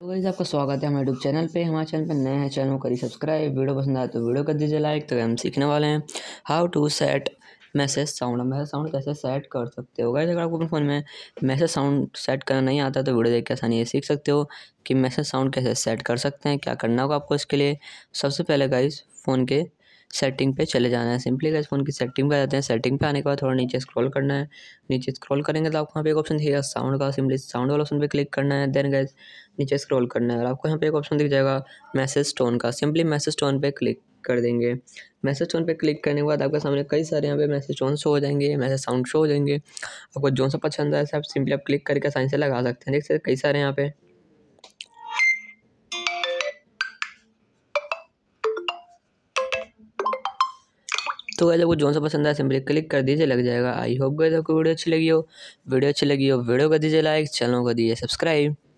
तो गाइस आपका स्वागत है हमारे यूट्यूब चैनल पे हमारे चैनल पे नए हैं चैनल को करिए सब्सक्राइब वीडियो पसंद आए तो वीडियो कर दीजिए लाइक तो हम सीखने वाले हैं how to set message sound message sound कैसे सेट कर सकते हो गाइस अगर आपको अपने फ़ोन में मैसेज साउंड सेट करना नहीं आता तो वीडियो देख के आसानी सीख सकते हो कि मैसेज साउंड कैसे सेट कर सकते हैं क्या करना होगा आपको इसके लिए सबसे पहले गाइज फ़ोन के सेटिंग पे चले जाना है सिंपली गैस फ़ोन की सेटिंग पे जाते हैं सेटिंग पे आने के बाद थोड़ा नीचे स्क्रॉल करना है नीचे स्क्रॉल करेंगे तो आपको यहाँ पे एक ऑप्शन दिखेगा साउंड का सिंपली साउंड वाला ऑप्शन पे क्लिक करना है देन गैस नीचे स्क्रॉल करना है और आपको यहाँ पे एक ऑप्शन दिख जाएगा मैसेज टोन का सिंपली मैसेज टोन पर क्लिक कर देंगे मैसेज टोन पे क्लिक करने के बाद आपके सामने कई सारे यहाँ पे मैसेज टोन शो हो जाएंगे मैसेज साउंड शो हो जाएंगे आपको जो सा पसंद आए आप सिंपली आप क्लिक करके साइन से लगा सकते हैं देख सकते कई सारे यहाँ पे तो गए आपको जो सा पसंद आए सिंपली क्लिक कर दीजिए लग जाएगा आई होप गए आपको वीडियो अच्छी लगी हो वीडियो अच्छी लगी हो वीडियो कर दीजिए लाइक चैनल कर दीजिए सब्सक्राइब